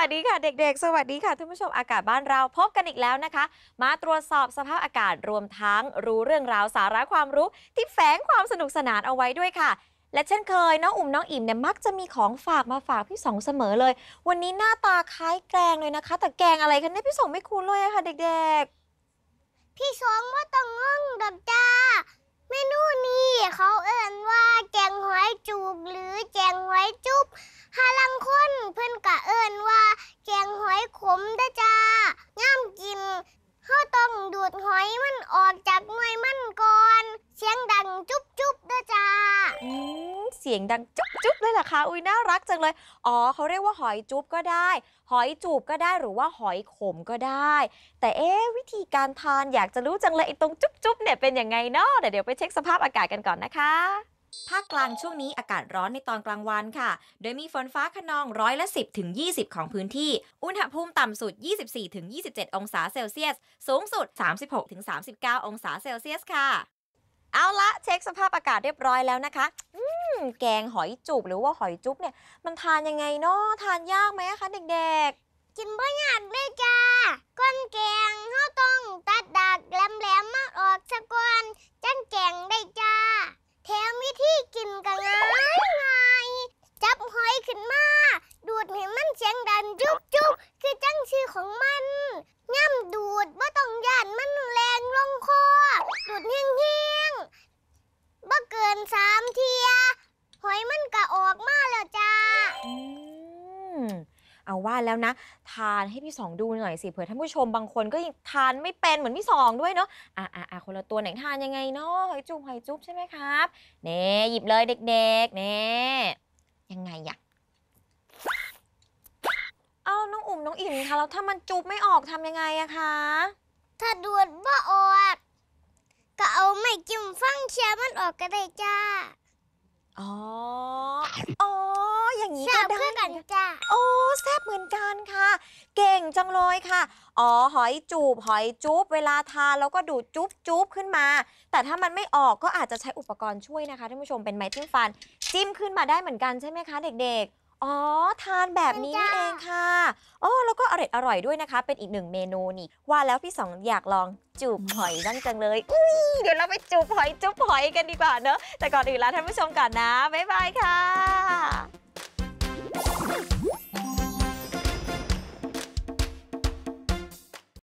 วัสดีค่ะเด็ก ๆ สวัสดีค่ะท่านผู้ชมอากาศบ้านเราพบกันอีกแล้วนะคะ มาตรวจสอบสภาพอากาศรวมทั้ง รู้เรื่องราวสาระความรู้ที่แฝงความสนุกสนานเอาไว้ด้วยค่ะ และเช่นเคย น้องอุ่มน้องอิ่มเนี่ยมักจะมีของฝากมาฝากพี่สองเสมอเลย วันนี้หน้าตา คล้ายแกงเลยนะคะแต่แกงอะไรคะเนี่ยพี่สองไม่คุ้นเลยค่ะเด็กๆพี่สองว่าต้องง่องดับจ้าเมนูนี้เขาเอ่นว่าแกงหอยจูบ หรือแกงหอยจุบฮาลังคนเพื่อนกะเอิญว่าเสียงดังจุ๊บจุ๊บเลยลระคะอุ้ยน่ารักจังเลย อ๋อเขาเรียกว่า หอยจุ๊บก็ได้ หอยจูบก็ได้ หรือว่าหอยขมก็ได้ แต่เอ๊วิธีการทานอยากจะรู้จังเลยตรงจุ๊บจุ๊บเนี่ยเป็นยังไงเนาะเดี๋ยวไปเช็คสภาพอากาศกันก่อนนะคะภาคกลางช่วงนี้อากาศร้อนในตอนกลางวันค่ะ โดยมีฝนฟ้าขนองร้อยละ 10ถึง20 ของพื้นที่อุณหภูมิต่ำสุด 24ถึง27 องศาเซลเซียสสูงสุด 36ถึง39 องศาเซลเซียสค่ะเอาละเช็คสภาพอากาศเรียบร้อยแล้วนะคะแกงหอยจูบหรือว่าหอยจุ๊บเนี่ย มันทานยังไงเนาะทานยากไหมคะเด็กๆ กินม่ยากเลยจ้า ก้นแกงเขาต้องตัดดากแหลมๆมาออกสะก่อนจังแกงได้จ้า แถมวิธีกินก็ง่ายงจับหอยขึ้นมา ดูดให้มันเสียงดันจุ๊บจุ๊บคือจังชื่อของมันเอาว่าแล้วนะทานให้พี่สองดูหน่อยสิเผื่อท่านผู้ชมบางคนก็ยังทานไม่เป็นเหมือนพี่สองด้วยเนาะอ่ะอ่ะคนละตัวไหนทานยังไงเนาะหอยจุ๊บหอยจุ๊บใช่ไหมครับเน่หยิบเลยเด็กๆเน่ยังไงอยากเอาน้องอุ่มน้องอิ่มคะแล้วถ้ามันจุ๊บไม่ออกทำยังไงอะคะถ้าดูดบ่ออกก็เอาไม่จิ้มฟังเชียร์มันออกก็ได้จ้าอ๋ออ๋อแซ่บเหมือนกันค่ะ เก่งจังเลยค่ะอ๋อหอยจูบหอยจุ๊บเวลาทานแล้วก็ดูดจุ๊บจุ๊บขึ้นมา แต่ถ้ามันไม่ออกก็อาจจะใช้อุปกรณ์ช่วยนะคะท่านผู้ชมเป็นไม้จิ้มฟันจิ้มขึ้นมาได้เหมือนกันใช่ไหมคะ เด็กๆ อ๋อทานแบบนี้นี่เองค่ะอ๋อแล้วก็อร่อยอร่อยด้วยนะคะ เป็นอีกหนึ่งเมนูนี่ว่าแล้วพี่สองอยากลองจูบหอยดังจังเลยอุ้ยเดี๋ยวเราไปจูบหอยจุ๊บหอยกันดีกว่าเนอะแต่ก่อนอื่นแล้วท่านผู้ชมก่อนนะบ๊ายบายค่ะ